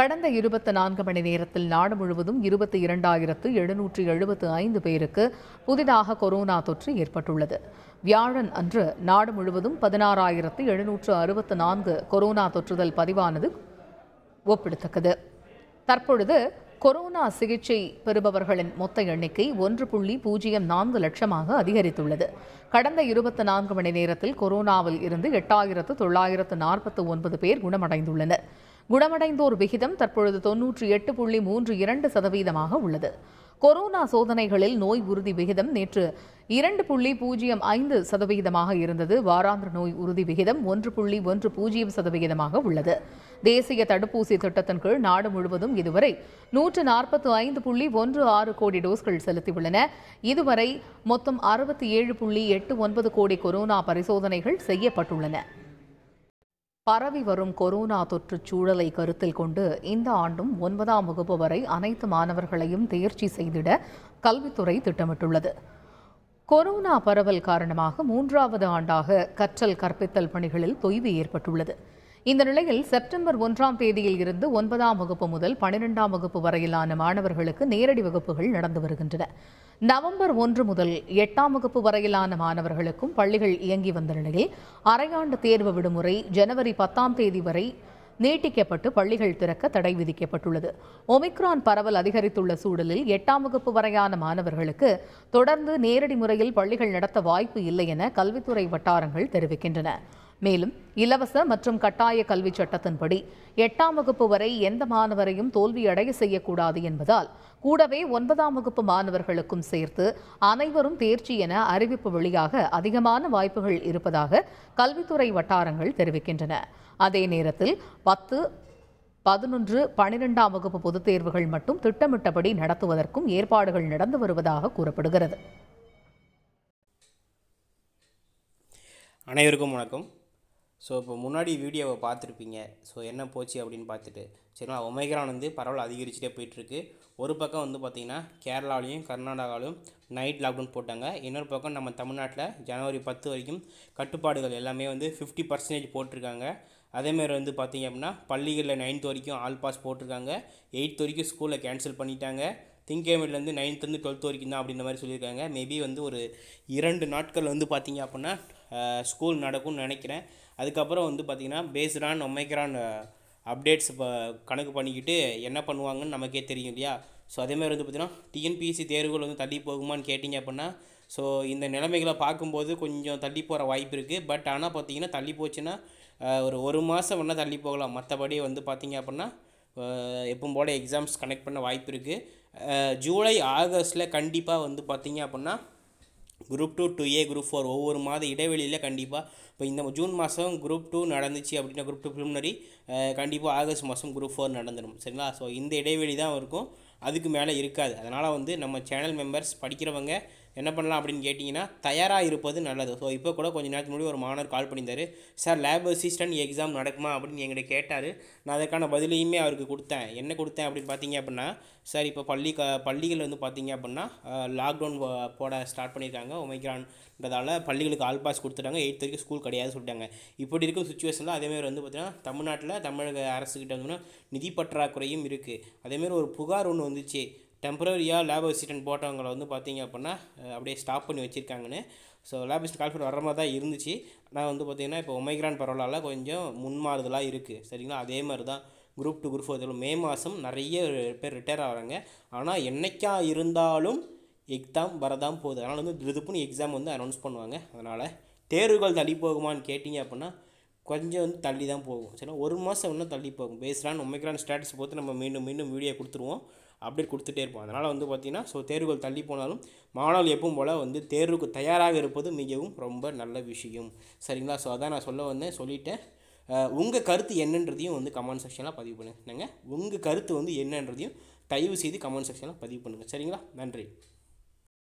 கடந்த இருபத்தி நான்கு மணி நேரத்தில் நாடு முழுவதும் இருபத்தி இரண்டாயிரத்து எழுநூற்றி எழுபத்து ஐந்து பேருக்கு புதிதாக கொரோனா தொற்று ஏற்பட்டுள்ளது வியாழன் அன்று நாடு முழுவதும் பதினாறாயிரத்து எழுநூற்று அறுபத்து நான்கு கொரோனா தொற்றுதல் பதிவானது ஒப்பிடத்தக்கது தற்பொழுது கொரோனா சிகிச்சை பெறுபவர்களின் மொத்த எண்ணிக்கை ஒன்று புள்ளி பூஜ்ஜியம் நான்கு லட்சமாக அதிகரித்துள்ளது கடந்த இருபத்தி நான்கு மணி நேரத்தில் கொரோனாவில் இருந்து எட்டாயிரத்து தொள்ளாயிரத்து நாற்பத்து ஒன்பது பேர் குணமடைந்துள்ளனர் குணமடைந்தோர் விகிதம் தற்பொழுது தொன்னூற்றி எட்டு புள்ளி மூன்று இரண்டு சதவீதமாக உள்ளது கொரோனா சோதனைகளில் நோய் உறுதி விகிதம் நேற்று இரண்டு புள்ளி பூஜ்ஜியம் ஐந்து சதவிகிதமாக இருந்தது வாராந்திர நோய் உறுதி விகிதம் ஒன்று புள்ளி ஒன்று பூஜ்ஜியம் சதவிகிதமாக உள்ளது தேசிய தடுப்பூசி திட்டத்தின் கீழ் நாடு முழுவதும் இதுவரை நூற்று நாற்பத்து ஐந்து புள்ளி ஒன்று ஆறு கோடி டோஸ்கள் செலுத்தியுள்ளன இதுவரை மொத்தம் அறுபத்தி ஏழு புள்ளி எட்டு ஒன்பது கோடி கொரோனா பரிசோதனைகள் செய்யப்பட்டுள்ளன பரவி வரும் கொரோனா தொற்று சூழலை கருத்தில் கொண்டு இந்த ஆண்டும் ஒன்பதாம் வகுப்பு வரை அனைத்து மாணவர்களையும் தேர்ச்சி செய்திட கல்வித்துறை திட்டமிட்டுள்ளது கொரோனா பரவல் காரணமாக மூன்றாவது ஆண்டாக கற்றல் கற்பித்தல் பணிகளில் தொய்வு ஏற்பட்டுள்ளது இந்த நிலையில் செப்டம்பர் ஒன்றாம் தேதியில் இருந்து ஒன்பதாம் வகுப்பு முதல் பனிரெண்டாம் வகுப்பு வரையிலான மாணவர்களுக்கு நேரடி வகுப்புகள் நடந்து வருகின்றன நவம்பர் ஒன்று முதல் எட்டாம் வகுப்பு வரையிலான மாணவர்களுக்கும் பள்ளிகள் இயங்கி வந்த நிலையில் அரையாண்டு தேர்வு விடுமுறை ஜனவரி பத்தாம் தேதி வரை நீட்டிக்கப்பட்டு பள்ளிகள் திறக்க தடை விதிக்கப்பட்டுள்ளது ஒமிக்ரான் பரவல் அதிகரித்துள்ள சூழலில் எட்டாம் வகுப்பு வரையான மாணவர்களுக்கு தொடர்ந்து நேரடி முறையில் பள்ளிகள் நடத்த வாய்ப்பு இல்லை என கல்வித்துறை வட்டாரங்கள் தெரிவிக்கின்றன மேலும் இலவச மற்றும் கட்டாய கல்வி சட்டத்தின்படி எட்டாம் வகுப்பு வரை எந்த மாணவரையும் தோல்வியடைய செய்யக்கூடாது என்பதால் கூடவே ஒன்பதாம் வகுப்பு மாணவர்களுக்கும் சேர்த்து அனைவரும் தேர்ச்சி என அறிவிப்பு வழியாக அதிகமான வாய்ப்புகள் இருப்பதாக கல்வித்துறை வட்டாரங்கள் தெரிவிக்கின்றன அதே நேரத்தில் பத்து பதினொன்று பனிரெண்டாம் வகுப்பு பொதுத் தேர்வுகள் மட்டும் திட்டமிட்டபடி நடத்துவதற்கும் ஏற்பாடுகள் நடந்து வருவதாக கூறப்படுகிறது அனைவருக்கும் வணக்கம் ஸோ இப்போ முன்னாடி வீடியோவை பார்த்துருப்பீங்க ஸோ என்ன போச்சு அப்படின்னு பார்த்துட்டு சரிங்களா ஒமைக்ரான் வந்து பரவல் அதிகரிச்சுட்டே போயிட்டுருக்கு ஒரு பக்கம் வந்து பார்த்திங்கன்னா கேரளாவிலையும் கர்நாடகாவிலும் நைட் லாக்டவுன் போட்டாங்க இன்னொரு பக்கம் நம்ம தமிழ்நாட்டில் ஜனவரி பத்து வரைக்கும் கட்டுப்பாடுகள் எல்லாமே வந்து ஃபிஃப்டி பர்சன்டேஜ் போட்டிருக்காங்க அதேமாதிரி வந்து பார்த்திங்க அப்படின்னா பள்ளிகளில் நைன்த் வரைக்கும் ஆல் பாஸ் போட்டிருக்காங்க எயித் வரைக்கும் ஸ்கூலில் கேன்சல் பண்ணிட்டாங்க திங்கக்கிழமையிலேருந்து நைன்த்துலேருந்து டுவெல்த் வரைக்கும் தான் அப்படின்ற மாதிரி சொல்லியிருக்காங்க மேபி வந்து ஒரு இரண்டு நாட்கள் வந்து பார்த்திங்க அப்படின்னா ஸ்கூல் நடக்கும்னு நினைக்கிறேன் அதுக்கப்புறம் வந்து பார்த்திங்கன்னா பேஸ்டான் ஒமைக்ரான் அப்டேட்ஸ் இப்போ கணக்கு பண்ணிக்கிட்டு என்ன பண்ணுவாங்கன்னு நமக்கே தெரியும் இல்லையா ஸோ அதேமாதிரி வந்து பார்த்திங்கன்னா டிஎன்பிஎஸ்சி தேர்வுகள் வந்து தள்ளி போகுமான்னு கேட்டிங்க அப்படின்னா ஸோ இந்த நிலைமைகளை பார்க்கும்போது கொஞ்சம் தள்ளி போகிற வாய்ப்பு இருக்குது பட் ஆனால் பார்த்திங்கன்னா தள்ளி போச்சுன்னா ஒரு ஒரு மாதம் வேணால் தள்ளி போகலாம் மற்றபடி வந்து பார்த்திங்க அப்படின்னா எப்பவும் போல் எக்ஸாம்ஸ் கனெக்ட் பண்ண வாய்ப்பு இருக்குது ஜூலை ஆகஸ்ட்டில் கண்டிப்பாக வந்து பார்த்திங்க அப்படின்னா group two two A group four ஒவ்வொரு மாத இடைவெளியில் கண்டிப்பாக இப்போ இந்த ஜூன் மாதம் குரூப் டூ நடந்துச்சு அப்படின்னா குரூப் டூ ப்ரிலிமினரி கண்டிப்பாக ஆகஸ்ட் மாதம் குரூப் ஃபோர் நடந்துடும் சரிங்களா ஸோ இந்த இடைவெளி தான் இருக்கும் அதுக்கு மேலே இருக்காது அதனால் வந்து நம்ம சேனல் மெம்பர்ஸ் படிக்கிறவங்க என்ன பண்ணலாம் அப்படின்னு கேட்டிங்கன்னா தயாராக இருப்பது நல்லது ஸோ இப்போ கூட கொஞ்சம் நேரத்துக்கு முன்னாடி ஒரு மாணவர் கால் பண்ணியிருந்தார் சார் லேப் அசிஸ்டன்ட் எக்ஸாம் நடக்குமா அப்படின்னு எங்கிட்ட கேட்டார் நான் அதுக்கான பதிலையுமே அவருக்கு கொடுத்தேன் என்ன கொடுத்தேன் அப்படின்னு பார்த்தீங்க அப்படின்னா சார் இப்போ பள்ளி க பள்ளிகள் வந்து பார்த்தீங்க அப்படின்னா லாக்டவுன் போட ஸ்டார்ட் பண்ணியிருக்காங்க ஒமைக்ரான்றதால் பள்ளிகளுக்கு ஆல் பாஸ் கொடுத்துட்டாங்க எயித் வரைக்கும் ஸ்கூல் கிடையாது சொல்லிட்டாங்க இப்படி இருக்கும் சுச்சுவேஷனில் அதேமாதிரி வந்து பார்த்திங்கன்னா தமிழ்நாட்டில் தமிழக அரசுக்கிட்ட வந்து நிதி பற்றாக்குறையும் இருக்குது அதேமாரி ஒரு புகார் ஒன்று வந்துச்சு டெம்பரரியாக லேப் அசிஸ்டன்ட் போட்டவங்களை வந்து பார்த்திங்க அப்படின்னா அப்படியே ஸ்டாப் பண்ணி வச்சுருக்காங்கன்னு ஸோ லேப் அசிஸ்டன்ட் கால்ஃபர் வர மாதிரி தான் இருந்துச்சு ஆனால் வந்து பார்த்திங்கன்னா இப்போ ஒமைக்ரான் பரவாயில்ல கொஞ்சம் முன்மாறுதலாக இருக்குது சரிங்களா அதே மாதிரி தான் குரூப் டூ குரூப் ஃபோர் இதில் மே மாதம் நிறைய பேர் ரிட்டையர் ஆகிறாங்க ஆனால் என்றைக்கா இருந்தாலும் எக்ஸாம் வரதான் போகுது அதனால் வந்து திருதுப்புன்னு எக்ஸாம் வந்து அனௌன்ஸ் பண்ணுவாங்க அதனால் தேர்வுகள் தள்ளி போகுமான்னு கேட்டிங்க அப்படின்னா கொஞ்சம் வந்து தள்ளி தான் போகும் சரிங்களா ஒரு மாதம் இன்னும் தள்ளி போகும் பேசுகிறான்னு ஒமைக்ரான் ஸ்டேட்டஸ் போட்டு நம்ம மீண்டும் மீண்டும் வீடியோ கொடுத்துருவோம் அப்டேட் கொடுத்துட்டே இருப்போம் அதனால் வந்து பார்த்திங்கன்னா ஸோ தேர்வுகள் தள்ளி போனாலும் மாணவர்கள் எப்பவும் போல் வந்து தேர்வுக்கு தயாராக இருப்பது மிகவும் ரொம்ப நல்ல விஷயம் சரிங்களா ஸோ அதான் நான் சொல்ல வந்தேன் சொல்லிட்டேன் உங்கள் கருத்து என்னன்றதையும் வந்து கமெண்ட் செக்ஷனில் பதிவு பண்ணுங்கள் நாங்கள் உங்கள் கருத்து வந்து என்னன்றதையும் தயவு செய்து கமெண்ட் செக்ஷனில் பதிவு பண்ணுங்கள் சரிங்களா நன்றி